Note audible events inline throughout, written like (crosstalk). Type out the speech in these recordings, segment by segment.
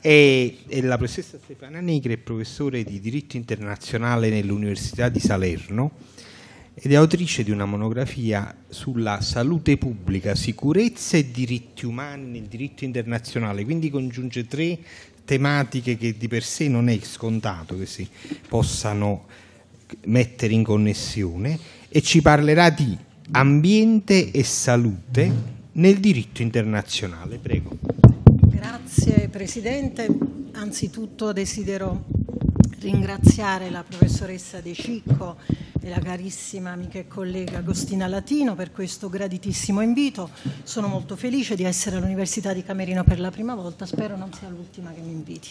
E, e la professoressa Stefania Negri è professore di diritto internazionale nell'Università di Salerno ed è autrice di una monografia sulla salute pubblica, sicurezza e diritti umani nel diritto internazionale, quindi congiunge tre tematiche che di per sé non è scontato che si possano mettere in connessione e ci parlerà di ambiente e salute nel diritto internazionale. Prego. Grazie Presidente. Anzitutto desidero ringraziare la professoressa De Cicco e la carissima amica e collega Agostina Latino per questo graditissimo invito. Sono molto felice di essere all'Università di Camerino per la prima volta, spero non sia l'ultima che mi inviti.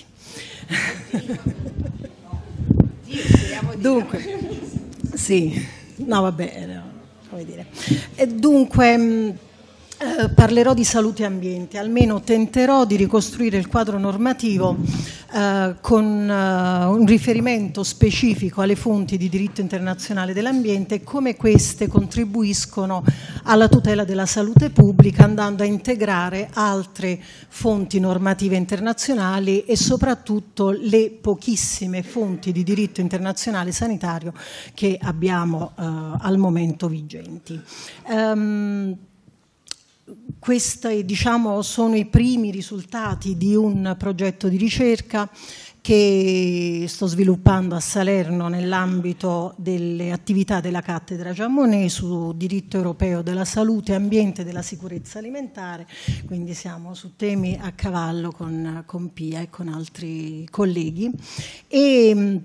Dunque, sì, no vabbè, no, eh, come dire. E dunque eh, parlerò di salute e ambiente, almeno tenterò di ricostruire il quadro normativo eh, con eh, un riferimento specifico alle fonti di diritto internazionale dell'ambiente e come queste contribuiscono alla tutela della salute pubblica andando a integrare altre fonti normative internazionali e soprattutto le pochissime fonti di diritto internazionale sanitario che abbiamo eh, al momento vigenti. Um, questi diciamo, sono i primi risultati di un progetto di ricerca che sto sviluppando a Salerno nell'ambito delle attività della cattedra Giammonè su diritto europeo della salute, ambiente e della sicurezza alimentare, quindi siamo su temi a cavallo con, con Pia e con altri colleghi. E,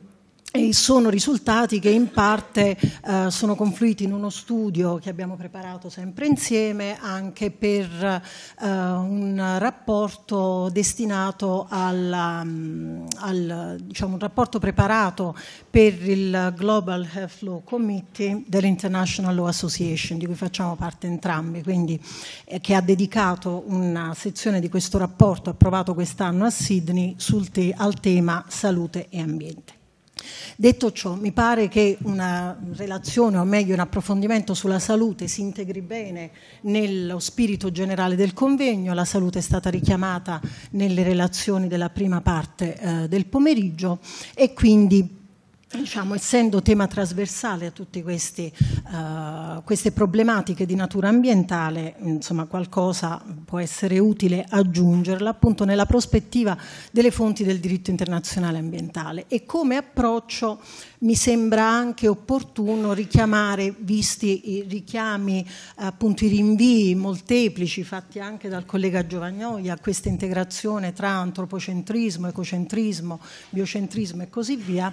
e sono risultati che in parte eh, sono confluiti in uno studio che abbiamo preparato sempre insieme anche per eh, un rapporto destinato alla, mm, al, diciamo, un rapporto preparato per il Global Health Law Committee dell'International Law Association di cui facciamo parte entrambi, quindi eh, che ha dedicato una sezione di questo rapporto approvato quest'anno a Sydney te al tema salute e ambiente. Detto ciò, mi pare che una relazione, o meglio un approfondimento sulla salute, si integri bene nello spirito generale del convegno. La salute è stata richiamata nelle relazioni della prima parte eh, del pomeriggio e quindi diciamo, essendo tema trasversale a tutte queste, uh, queste problematiche di natura ambientale, insomma, qualcosa può essere utile aggiungerla appunto nella prospettiva delle fonti del diritto internazionale ambientale e come approccio mi sembra anche opportuno richiamare, visti i richiami, appunto i rinvii molteplici fatti anche dal collega Giovagnoia a questa integrazione tra antropocentrismo, ecocentrismo, biocentrismo e così via,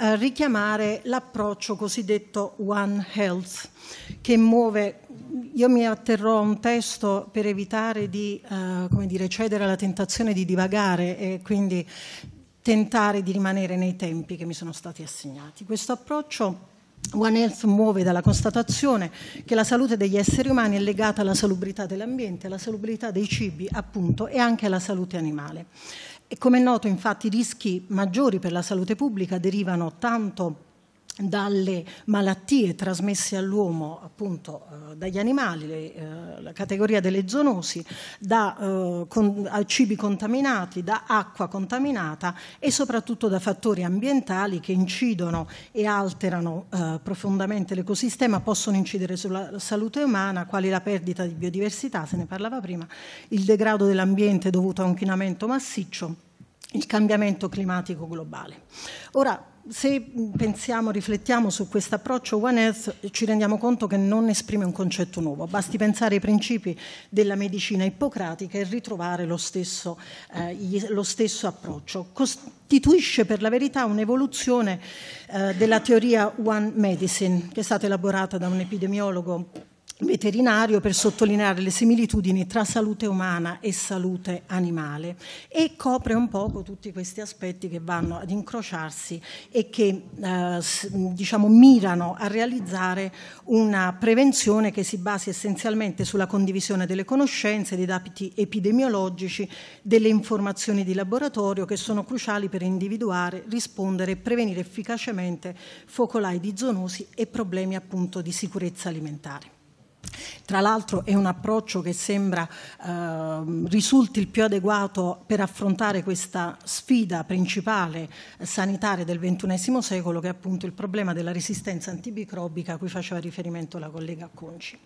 eh, richiamare l'approccio cosiddetto One Health, che muove io mi atterrò a un testo per evitare di eh, dire, cedere alla tentazione di divagare e quindi tentare di rimanere nei tempi che mi sono stati assegnati. Questo approccio One Health muove dalla constatazione che la salute degli esseri umani è legata alla salubrità dell'ambiente, alla salubrità dei cibi, appunto, e anche alla salute animale. E come è noto, infatti, i rischi maggiori per la salute pubblica derivano tanto dalle malattie trasmesse all'uomo appunto eh, dagli animali, le, eh, la categoria delle zoonosi, da eh, con, cibi contaminati, da acqua contaminata e soprattutto da fattori ambientali che incidono e alterano eh, profondamente l'ecosistema, possono incidere sulla salute umana, quali la perdita di biodiversità, se ne parlava prima, il degrado dell'ambiente dovuto a un inquinamento massiccio il cambiamento climatico globale. Ora, se pensiamo, riflettiamo su questo approccio One Health, ci rendiamo conto che non esprime un concetto nuovo, basti pensare ai principi della medicina ippocratica e ritrovare lo stesso, eh, lo stesso approccio. Costituisce per la verità un'evoluzione eh, della teoria One Medicine, che è stata elaborata da un epidemiologo veterinario per sottolineare le similitudini tra salute umana e salute animale e copre un poco tutti questi aspetti che vanno ad incrociarsi e che eh, diciamo, mirano a realizzare una prevenzione che si basi essenzialmente sulla condivisione delle conoscenze, dei dati epidemiologici, delle informazioni di laboratorio che sono cruciali per individuare, rispondere e prevenire efficacemente focolai di zoonosi e problemi appunto di sicurezza alimentare. Tra l'altro è un approccio che sembra eh, risulti il più adeguato per affrontare questa sfida principale eh, sanitaria del XXI secolo che è appunto il problema della resistenza antibicrobica a cui faceva riferimento la collega Conci.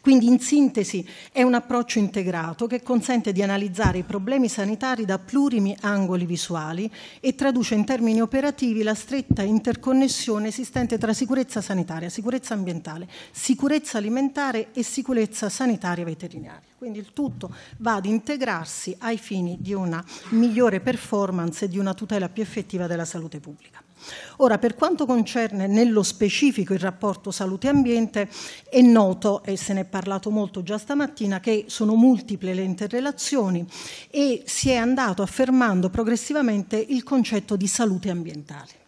Quindi in sintesi è un approccio integrato che consente di analizzare i problemi sanitari da plurimi angoli visuali e traduce in termini operativi la stretta interconnessione esistente tra sicurezza sanitaria, sicurezza ambientale, sicurezza alimentare e sicurezza sanitaria veterinaria. Quindi il tutto va ad integrarsi ai fini di una migliore performance e di una tutela più effettiva della salute pubblica. Ora, per quanto concerne nello specifico il rapporto salute-ambiente, è noto, e se ne è parlato molto già stamattina, che sono multiple le interrelazioni e si è andato affermando progressivamente il concetto di salute ambientale.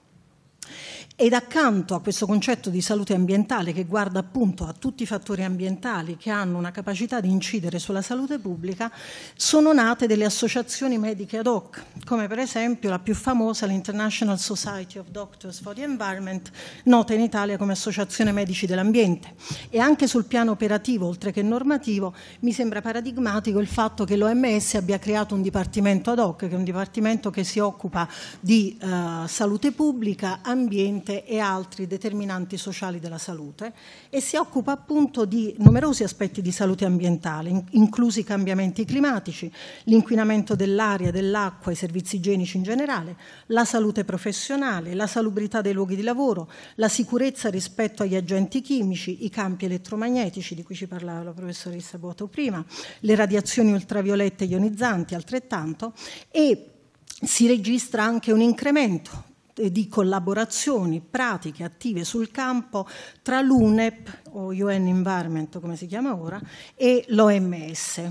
Ed accanto a questo concetto di salute ambientale che guarda appunto a tutti i fattori ambientali che hanno una capacità di incidere sulla salute pubblica, sono nate delle associazioni mediche ad hoc, come per esempio la più famosa, l'International Society of Doctors for the Environment, nota in Italia come Associazione Medici dell'Ambiente. E anche sul piano operativo, oltre che normativo, mi sembra paradigmatico il fatto che l'OMS abbia creato un dipartimento ad hoc, che è un dipartimento che si occupa di eh, salute pubblica, ambiente, ambiente e altri determinanti sociali della salute e si occupa appunto di numerosi aspetti di salute ambientale, inclusi i cambiamenti climatici, l'inquinamento dell'aria, dell'acqua, i servizi igienici in generale, la salute professionale, la salubrità dei luoghi di lavoro, la sicurezza rispetto agli agenti chimici, i campi elettromagnetici di cui ci parlava la professoressa Boto prima, le radiazioni ultraviolette ionizzanti altrettanto e si registra anche un incremento di collaborazioni pratiche attive sul campo tra l'UNEP o UN Environment come si chiama ora e l'OMS.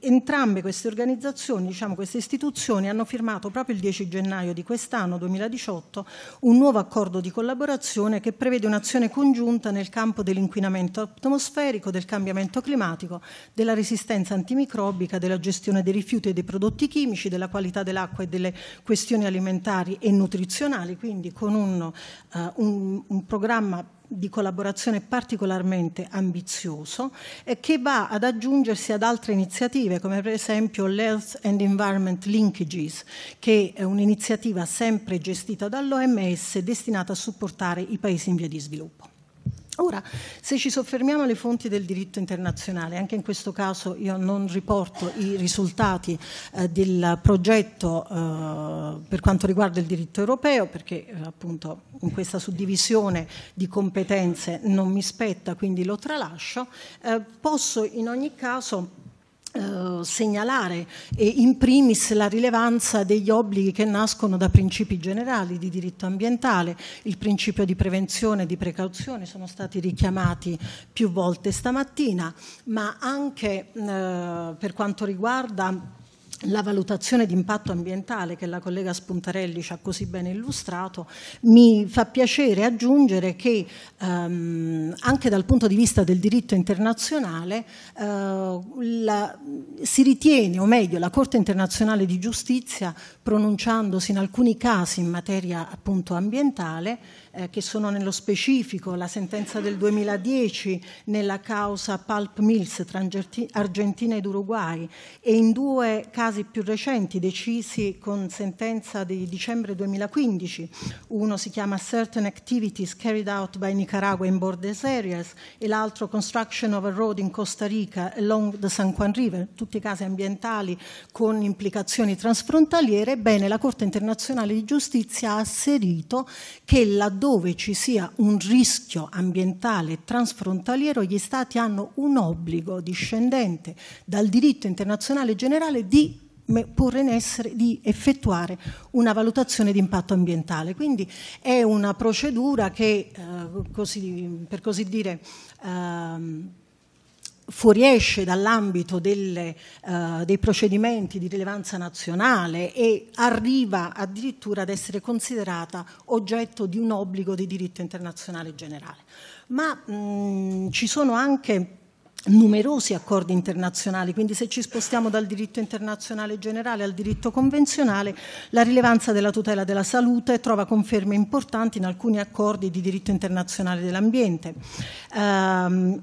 Entrambe queste organizzazioni, diciamo queste istituzioni hanno firmato proprio il 10 gennaio di quest'anno 2018 un nuovo accordo di collaborazione che prevede un'azione congiunta nel campo dell'inquinamento atmosferico, del cambiamento climatico, della resistenza antimicrobica, della gestione dei rifiuti e dei prodotti chimici, della qualità dell'acqua e delle questioni alimentari e nutrizionali istituzionali, quindi con un, uh, un, un programma di collaborazione particolarmente ambizioso e che va ad aggiungersi ad altre iniziative come per esempio l'Health and Environment Linkages che è un'iniziativa sempre gestita dall'OMS destinata a supportare i paesi in via di sviluppo. Ora, se ci soffermiamo alle fonti del diritto internazionale, anche in questo caso io non riporto i risultati eh, del progetto eh, per quanto riguarda il diritto europeo, perché eh, appunto in questa suddivisione di competenze non mi spetta, quindi lo tralascio. Eh, posso in ogni caso eh, segnalare in primis la rilevanza degli obblighi che nascono da principi generali di diritto ambientale, il principio di prevenzione e di precauzione sono stati richiamati più volte stamattina, ma anche eh, per quanto riguarda la valutazione di impatto ambientale che la collega Spuntarelli ci ha così bene illustrato, mi fa piacere aggiungere che ehm, anche dal punto di vista del diritto internazionale eh, la, si ritiene, o meglio la Corte internazionale di giustizia, pronunciandosi in alcuni casi in materia appunto ambientale, eh, che sono nello specifico la sentenza del 2010 nella causa Pulp Mills tra Argentina ed Uruguay e in due casi più recenti decisi con sentenza di dicembre 2015, uno si chiama Certain Activities Carried Out by Nicaragua in Borders Areas e l'altro Construction of a Road in Costa Rica along the San Juan River, tutti casi ambientali con implicazioni transfrontaliere, bene, la Corte internazionale di giustizia ha asserito che laddove laddove ci sia un rischio ambientale transfrontaliero, gli Stati hanno un obbligo discendente dal diritto internazionale generale di porre in essere, di effettuare una valutazione di impatto ambientale. Quindi è una procedura che, eh, così, per così dire, eh, fuoriesce dall'ambito delle, uh, dei procedimenti di rilevanza nazionale e arriva addirittura ad essere considerata oggetto di un obbligo di diritto internazionale generale. Ma mh, mm, ci sono anche numerosi accordi internazionali, quindi se ci spostiamo dal diritto internazionale generale al diritto convenzionale, la rilevanza della tutela della salute trova conferme importanti in alcuni accordi di diritto internazionale dell'ambiente. Um,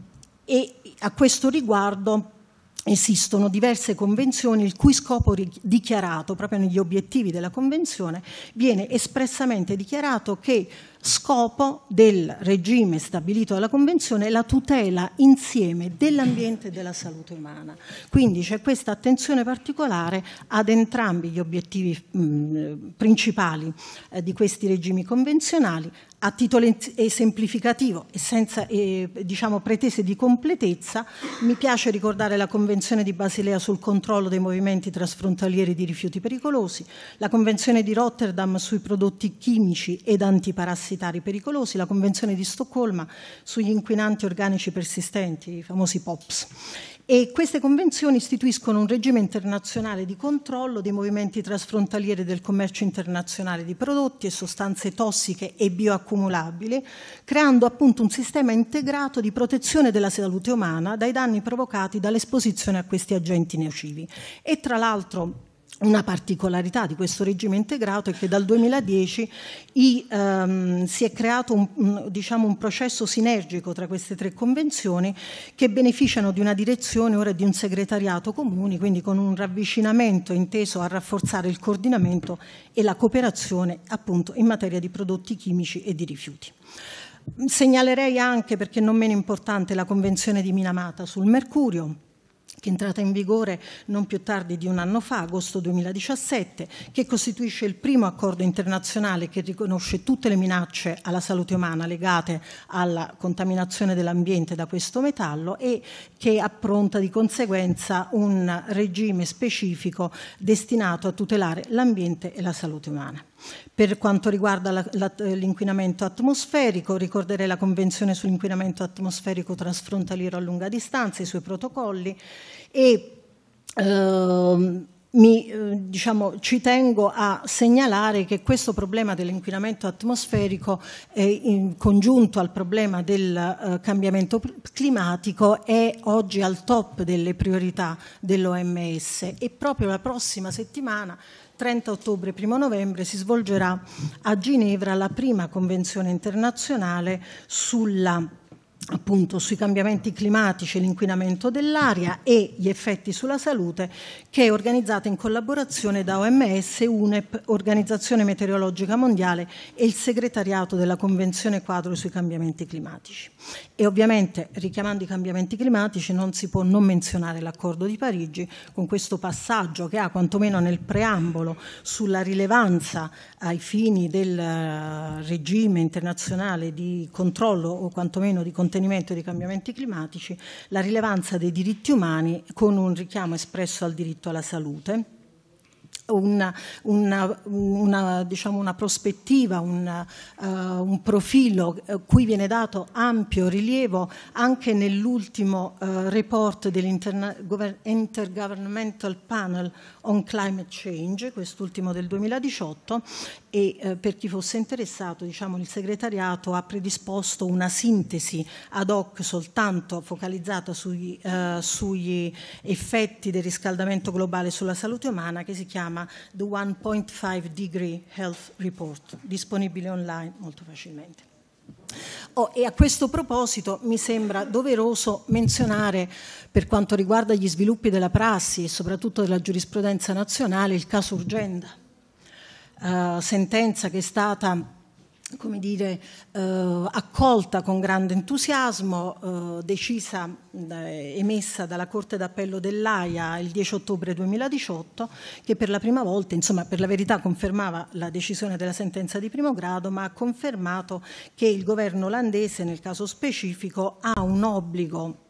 e a questo riguardo esistono diverse convenzioni il cui scopo dichiarato proprio negli obiettivi della convenzione viene espressamente dichiarato che scopo del regime stabilito dalla Convenzione è la tutela insieme dell'ambiente e della salute umana. Quindi c'è questa attenzione particolare ad entrambi gli obiettivi mm, principali eh, di questi regimi convenzionali, a titolo esemplificativo e senza eh, diciamo, pretese di completezza, mi piace ricordare la Convenzione di Basilea sul controllo dei movimenti trasfrontalieri di rifiuti pericolosi, la Convenzione di Rotterdam sui prodotti chimici ed antiparassitari parassitari pericolosi, la Convenzione di Stoccolma sugli inquinanti organici persistenti, i famosi POPs. E queste convenzioni istituiscono un regime internazionale di controllo dei movimenti trasfrontalieri del commercio internazionale di prodotti e sostanze tossiche e bioaccumulabili, creando appunto un sistema integrato di protezione della salute umana dai danni provocati dall'esposizione a questi agenti nocivi. E tra l'altro una particolarità di questo regime integrato è che dal 2010 i, um, si è creato un, diciamo, un, processo sinergico tra queste tre convenzioni che beneficiano di una direzione ora di un segretariato comune, quindi con un ravvicinamento inteso a rafforzare il coordinamento e la cooperazione appunto in materia di prodotti chimici e di rifiuti. Segnalerei anche, perché non meno importante, la Convenzione di Minamata sul mercurio che è entrata in vigore non più tardi di un anno fa, agosto 2017, che costituisce il primo accordo internazionale che riconosce tutte le minacce alla salute umana legate alla contaminazione dell'ambiente da questo metallo e che appronta di conseguenza un regime specifico destinato a tutelare l'ambiente e la salute umana. Per quanto riguarda eh, l'inquinamento atmosferico, ricorderei la Convenzione sull'inquinamento atmosferico trasfrontaliero a lunga distanza, i suoi protocolli e ehm, mi, eh, diciamo, ci tengo a segnalare che questo problema dell'inquinamento atmosferico eh, in congiunto al problema del eh, cambiamento climatico è oggi al top delle priorità dell'OMS e proprio la prossima settimana 30 ottobre e 1 novembre si svolgerà a Ginevra la prima convenzione internazionale sulla appunto sui cambiamenti climatici, e l'inquinamento dell'aria e gli effetti sulla salute, che è organizzata in collaborazione da OMS, UNEP, Organizzazione Meteorologica Mondiale e il segretariato della Convenzione Quadro sui cambiamenti climatici. E ovviamente, richiamando i cambiamenti climatici, non si può non menzionare l'accordo di Parigi con questo passaggio che ha quantomeno nel preambolo sulla rilevanza ai fini del eh, regime internazionale di controllo o quantomeno di controllo contenimento dei cambiamenti climatici, la rilevanza dei diritti umani con un richiamo espresso al diritto alla salute una, una, una, diciamo una, prospettiva, un, uh, un profilo eh, cui viene dato ampio rilievo anche nell'ultimo uh, report dell'Intergovernmental Panel on Climate Change, quest'ultimo del 2018, e per chi fosse interessato diciamo, il segretariato ha predisposto una sintesi ad hoc soltanto focalizzata sugli, sugli effetti del riscaldamento globale sulla salute umana che si chiama chiama The 1.5 Degree Health Report, disponibile online molto facilmente. Oh, e a questo proposito mi sembra doveroso menzionare, per quanto riguarda gli sviluppi della prassi e soprattutto della giurisprudenza nazionale, il caso Urgenda, eh, sentenza che è stata come dire, eh, accolta con grande entusiasmo, eh, decisa, eh, emessa dalla Corte d'Appello dell'AIA il 10 ottobre 2018, che per la prima volta, insomma per la verità confermava la decisione della sentenza di primo grado, ma ha confermato che il governo olandese nel caso specifico ha un obbligo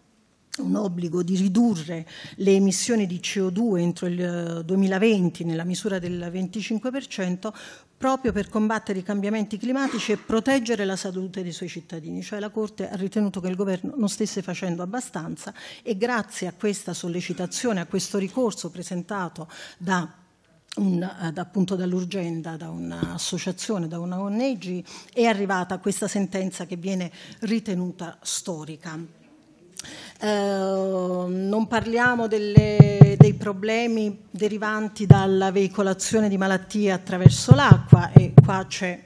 un obbligo di ridurre le emissioni di CO2 entro il 2020 eh, nella misura del 25%, proprio per combattere i cambiamenti climatici e proteggere la salute dei suoi cittadini, cioè la Corte ha ritenuto che il governo non stesse facendo abbastanza e grazie a questa sollecitazione, a questo ricorso presentato da un, appunto dall'Urgenda, da un'associazione, da una ONG, è arrivata questa sentenza che viene ritenuta storica. Ehm, non parliamo delle, dei problemi derivanti dalla veicolazione di malattie attraverso l'acqua e qua c'è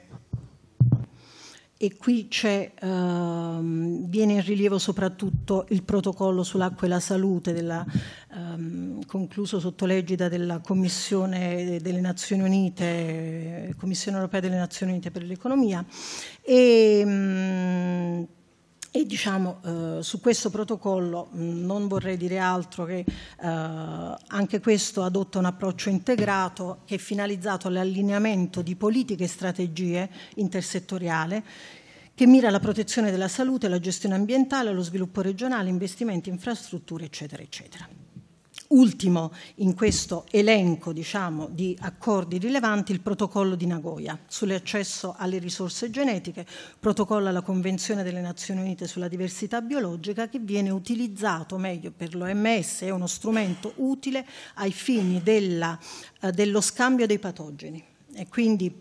e qui uh, viene in rilievo soprattutto il protocollo sull'acqua e la salute della, um, concluso sotto l'egida della Commissione delle Nazioni Unite, Commissione Europea delle Nazioni Unite per l'Economia e um, e diciamo eh, su questo protocollo mh, mm, non vorrei dire altro che eh, anche questo adotta un approccio integrato che è finalizzato all'allineamento di politiche e strategie intersettoriale che mira alla protezione della salute, alla gestione ambientale, allo sviluppo regionale, investimenti, infrastrutture, eccetera, eccetera ultimo in questo elenco diciamo, di accordi rilevanti il protocollo di Nagoya sull'accesso alle risorse genetiche, protocollo alla Convenzione delle Nazioni Unite sulla diversità biologica che viene utilizzato meglio per l'OMS, è uno strumento utile ai fini della, eh, dello scambio dei patogeni e quindi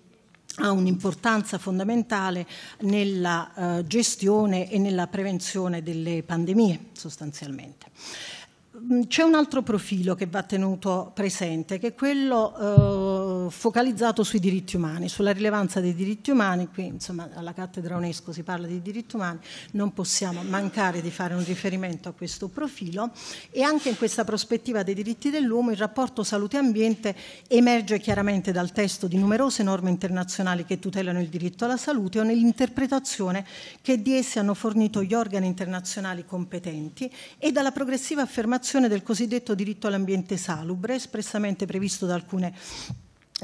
ha un'importanza fondamentale nella eh, gestione e nella prevenzione delle pandemie sostanzialmente. C'è un altro profilo che va tenuto presente, che è quello eh, focalizzato sui diritti umani, sulla rilevanza dei diritti umani, qui insomma alla cattedra UNESCO si parla di diritti umani, non possiamo mancare di fare un riferimento a questo profilo e anche in questa prospettiva dei diritti dell'uomo il rapporto salute-ambiente emerge chiaramente dal testo di numerose norme internazionali che tutelano il diritto alla salute o nell'interpretazione che di esse hanno fornito gli organi internazionali competenti e dalla progressiva affermazione del cosiddetto diritto all'ambiente salubre, espressamente previsto da alcune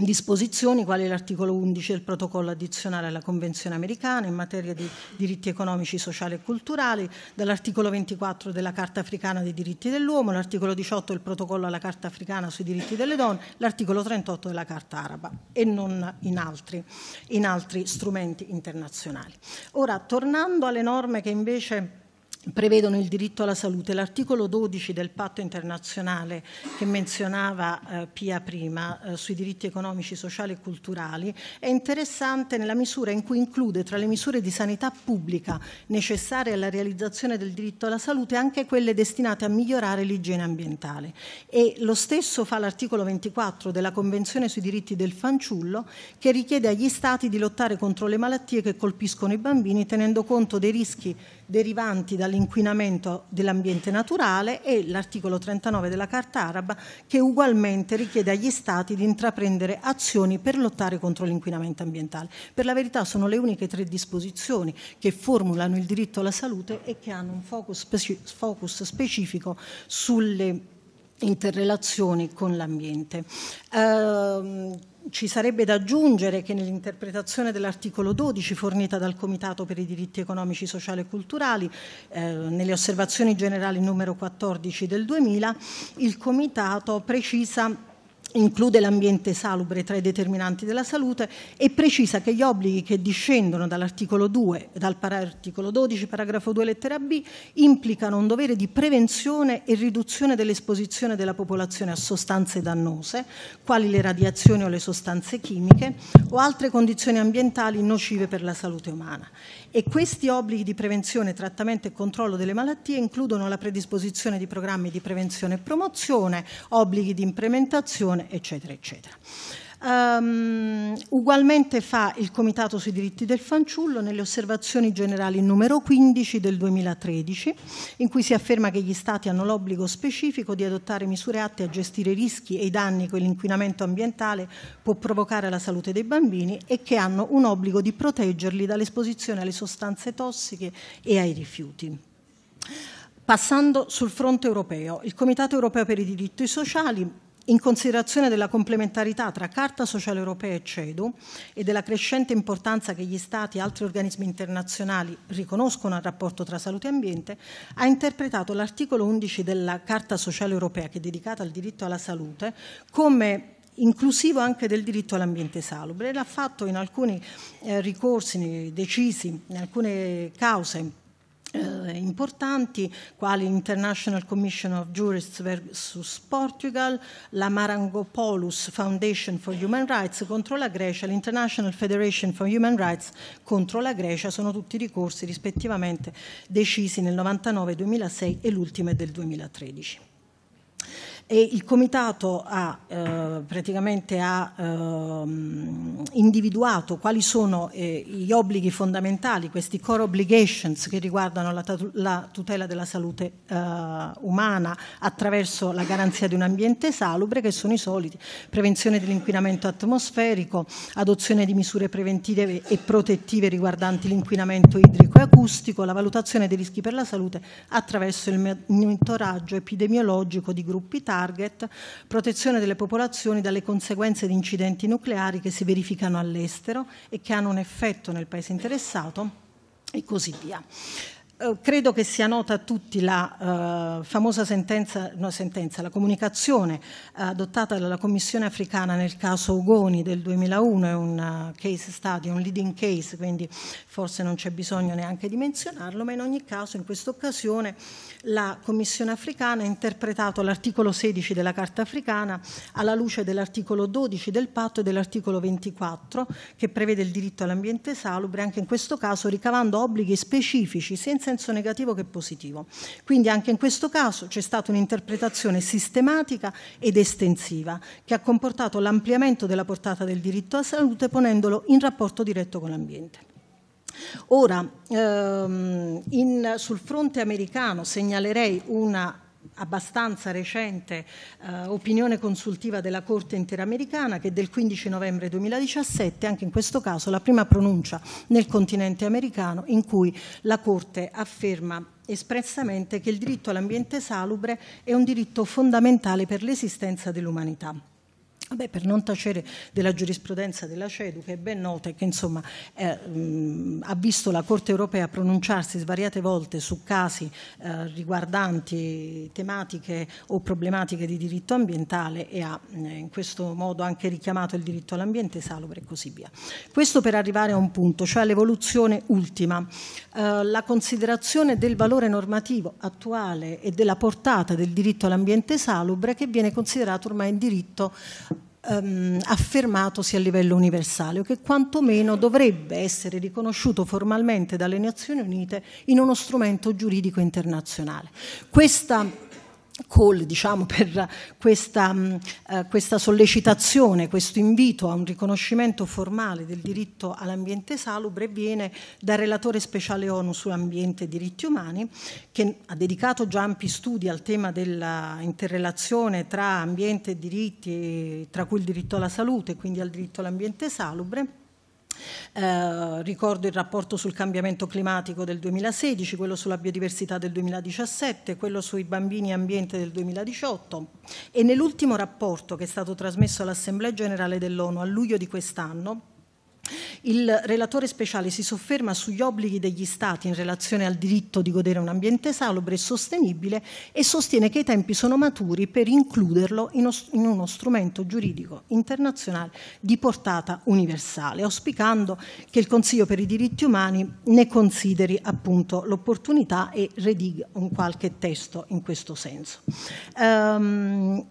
disposizioni quali l'articolo 11 del protocollo addizionale alla Convenzione americana in materia di diritti economici, sociali e culturali, dall'articolo 24 della Carta africana dei diritti dell'uomo, l'articolo 18 del protocollo alla Carta africana sui diritti delle donne, l'articolo 38 della Carta araba e non in altri, in altri strumenti internazionali. Ora, tornando alle norme che invece prevedono il diritto alla salute. L'articolo 12 del patto internazionale che menzionava eh, Pia prima eh, sui diritti economici, sociali e culturali è interessante nella misura in cui include tra le misure di sanità pubblica necessarie alla realizzazione del diritto alla salute anche quelle destinate a migliorare l'igiene ambientale. E lo stesso fa l'articolo 24 della Convenzione sui diritti del fanciullo che richiede agli Stati di lottare contro le malattie che colpiscono i bambini tenendo conto dei rischi derivanti dall'inquinamento dell'ambiente naturale e l'articolo 39 della Carta Araba che ugualmente richiede agli Stati di intraprendere azioni per lottare contro l'inquinamento ambientale. Per la verità sono le uniche tre disposizioni che formulano il diritto alla salute e che hanno un focus, speci focus specifico sulle interrelazioni con l'ambiente. Uh, ci sarebbe da aggiungere che nell'interpretazione dell'articolo 12 fornita dal Comitato per i diritti economici, sociali e culturali, eh, nelle osservazioni generali numero 14 del 2000, il Comitato precisa include l'ambiente salubre tra i determinanti della salute e precisa che gli obblighi che discendono dall'articolo 2 e dal articolo 12 paragrafo 2 lettera B implicano un dovere di prevenzione e riduzione dell'esposizione della popolazione a sostanze dannose, quali le radiazioni o le sostanze chimiche o altre condizioni ambientali nocive per la salute umana e questi obblighi di prevenzione, trattamento e controllo delle malattie includono la predisposizione di programmi di prevenzione e promozione, obblighi di implementazione, eccetera, eccetera. Um, ugualmente fa il Comitato sui diritti del fanciullo nelle osservazioni generali numero 15 del 2013, in cui si afferma che gli Stati hanno l'obbligo specifico di adottare misure atte a gestire i rischi e i danni che l'inquinamento ambientale può provocare alla salute dei bambini e che hanno un obbligo di proteggerli dall'esposizione alle sostanze tossiche e ai rifiuti. Passando sul fronte europeo, il Comitato europeo per i diritti sociali in considerazione della complementarità tra Carta Sociale Europea e CEDU e della crescente importanza che gli Stati e altri organismi internazionali riconoscono al rapporto tra salute e ambiente, ha interpretato l'articolo 11 della Carta Sociale Europea, che è dedicata al diritto alla salute, come inclusivo anche del diritto all'ambiente salubre. L'ha fatto in alcuni eh, ricorsi decisi, in alcune cause eh, importanti quali l'International Commission of Jurists versus Portugal, la Marangopoulos Foundation for Human Rights contro la Grecia, l'International Federation for Human Rights contro la Grecia, sono tutti ricorsi rispettivamente decisi nel 99, 2006 e l'ultimo è del 2013 e il comitato ha eh, praticamente ha, eh, individuato quali sono eh, gli obblighi fondamentali, questi core obligations che riguardano la, la tutela della salute eh, umana attraverso la garanzia di un ambiente salubre, che sono i soliti, prevenzione dell'inquinamento atmosferico, adozione di misure preventive e protettive riguardanti l'inquinamento idrico e acustico, la valutazione dei rischi per la salute attraverso il monitoraggio epidemiologico di gruppi tali, target, protezione delle popolazioni dalle conseguenze di incidenti nucleari che si verificano all'estero e che hanno un effetto nel paese interessato e così via. Eh, credo che sia nota a tutti la eh, famosa sentenza, no, sentenza, la comunicazione eh, adottata dalla Commissione africana nel caso Ugoni del 2001, è un eh, case study, un leading case, quindi forse non c'è bisogno neanche di menzionarlo, ma in ogni caso in questa occasione la Commissione africana ha interpretato l'articolo 16 della Carta africana alla luce dell'articolo 12 del patto e dell'articolo 24 che prevede il diritto all'ambiente salubre, anche in questo caso ricavando obblighi specifici senza senso negativo che positivo. Quindi anche in questo caso c'è stata un'interpretazione sistematica ed estensiva che ha comportato l'ampliamento della portata del diritto alla salute ponendolo in rapporto diretto con l'ambiente. Ora, ehm, in, sul fronte americano segnalerei una abbastanza recente eh, opinione consultiva della Corte interamericana che del 15 novembre 2017, anche in questo caso la prima pronuncia nel continente americano in cui la Corte afferma espressamente che il diritto all'ambiente salubre è un diritto fondamentale per l'esistenza dell'umanità. Beh, per non tacere della giurisprudenza della CEDU, che è ben nota e che insomma, eh, mh, ha visto la Corte europea pronunciarsi svariate volte su casi eh, riguardanti tematiche o problematiche di diritto ambientale e ha eh, in questo modo anche richiamato il diritto all'ambiente salubre e così via. Questo per arrivare a un punto, cioè all'evoluzione ultima, eh, la considerazione del valore normativo attuale e della portata del diritto all'ambiente salubre che viene considerato ormai un diritto ehm, affermatosi a livello universale o che quantomeno dovrebbe essere riconosciuto formalmente dalle Nazioni Unite in uno strumento giuridico internazionale. Questa call diciamo, (laughs) per questa, uh, questa, sollecitazione, questo invito a un riconoscimento formale del diritto all'ambiente salubre viene dal relatore speciale ONU sull'ambiente e diritti umani che ha dedicato già ampi studi al tema dell'interrelazione tra ambiente e diritti, tra cui il diritto alla salute e quindi al diritto all'ambiente salubre eh, ricordo il rapporto sul cambiamento climatico del 2016, quello sulla biodiversità del 2017, quello sui bambini e ambiente del 2018 e nell'ultimo rapporto che è stato trasmesso all'Assemblea generale dell'ONU a luglio di quest'anno il relatore speciale si sofferma sugli obblighi degli Stati in relazione al diritto di godere un ambiente salubre e sostenibile e sostiene che i tempi sono maturi per includerlo in uno strumento giuridico internazionale di portata universale, auspicando che il Consiglio per i diritti umani ne consideri appunto l'opportunità e rediga un qualche testo in questo senso. Um,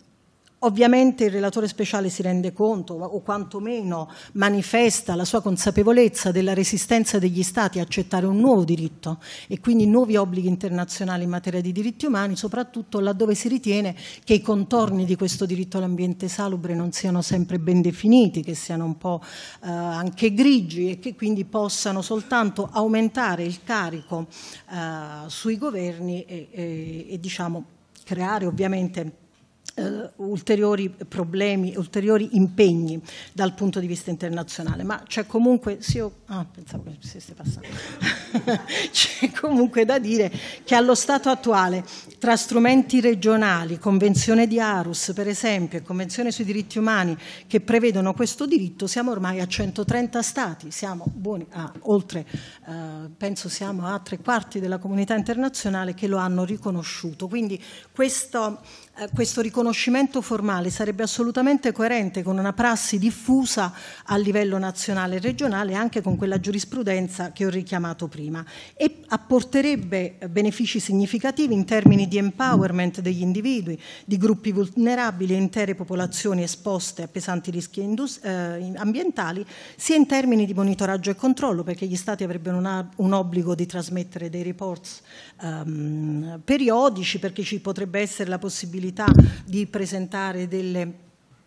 Ovviamente il relatore speciale si rende conto, o quantomeno manifesta la sua consapevolezza della resistenza degli Stati a accettare un nuovo diritto e quindi nuovi obblighi internazionali in materia di diritti umani, soprattutto laddove si ritiene che i contorni di questo diritto all'ambiente salubre non siano sempre ben definiti, che siano un po' eh, anche grigi e che quindi possano soltanto aumentare il carico eh, sui governi e, e, e diciamo creare ovviamente eh, ulteriori problemi, ulteriori impegni dal punto di vista internazionale, ma c'è comunque, sì, io, oh, ah, (laughs) c'è comunque da dire che allo stato attuale tra strumenti regionali, convenzione di Arus per esempio e convenzione sui diritti umani che prevedono questo diritto, siamo ormai a 130 stati, siamo buoni a oltre, eh, penso siamo a tre quarti della comunità internazionale che lo hanno riconosciuto, quindi questo eh, questo riconoscimento formale sarebbe assolutamente coerente con una prassi diffusa a livello nazionale e regionale, e anche con quella giurisprudenza che ho richiamato prima, e apporterebbe eh, benefici significativi in termini di empowerment degli individui, di gruppi vulnerabili e intere popolazioni esposte a pesanti rischi eh, ambientali, sia in termini di monitoraggio e controllo, perché gli Stati avrebbero un obbligo di trasmettere dei reports ehm, periodici, perché ci potrebbe essere la possibilità possibilità di presentare delle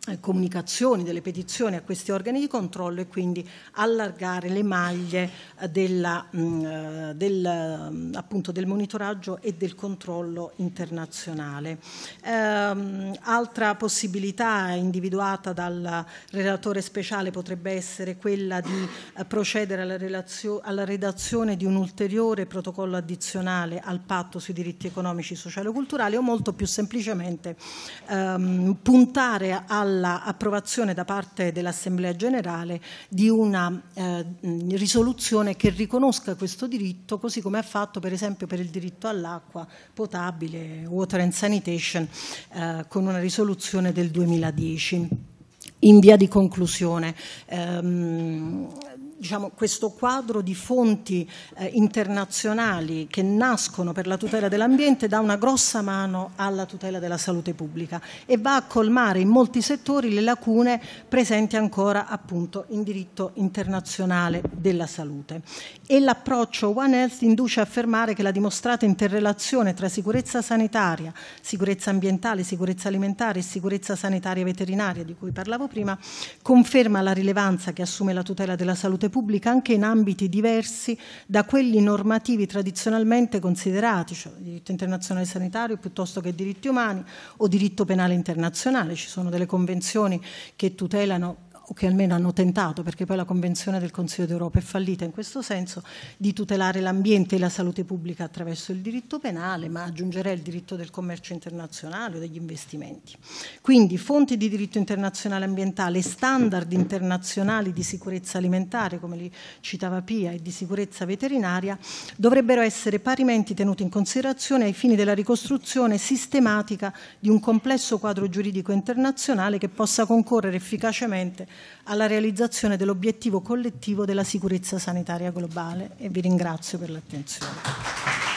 eh, comunicazioni, delle petizioni a questi organi di controllo e quindi allargare le maglie eh, della, mm, eh, del, mm, appunto, del, monitoraggio e del controllo internazionale. Ehm, altra possibilità individuata dal relatore speciale potrebbe essere quella di procedere alla, relazio- alla redazione di un ulteriore protocollo addizionale al patto sui diritti economici, sociali e culturali o molto più semplicemente ehm, puntare al all'approvazione da parte dell'Assemblea generale di una eh, risoluzione che riconosca questo diritto, così come ha fatto per esempio per il diritto all'acqua potabile, Water and Sanitation, eh, con una risoluzione del 2010 in via di conclusione. Ehm, diciamo, questo quadro di fonti eh, internazionali che nascono per la tutela dell'ambiente dà una grossa mano alla tutela della salute pubblica e va a colmare in molti settori le lacune presenti ancora appunto in diritto internazionale della salute. E l'approccio One Health induce a affermare che la dimostrata interrelazione tra sicurezza sanitaria, sicurezza ambientale, sicurezza alimentare e sicurezza sanitaria veterinaria di cui parlavo prima conferma la rilevanza che assume la tutela della salute pubblica anche in ambiti diversi da quelli normativi tradizionalmente considerati, cioè diritto internazionale sanitario piuttosto che diritti umani o diritto penale internazionale. Ci sono delle convenzioni che tutelano o che almeno hanno tentato, perché poi la Convenzione del Consiglio d'Europa è fallita in questo senso, di tutelare l'ambiente e la salute pubblica attraverso il diritto penale, ma aggiungerei il diritto del commercio internazionale o degli investimenti. Quindi fonti di diritto internazionale ambientale, standard internazionali di sicurezza alimentare, come li citava Pia, e di sicurezza veterinaria, dovrebbero essere parimenti tenuti in considerazione ai fini della ricostruzione sistematica di un complesso quadro giuridico internazionale che possa concorrere efficacemente alla realizzazione dell'obiettivo collettivo della sicurezza sanitaria globale e vi ringrazio per l'attenzione.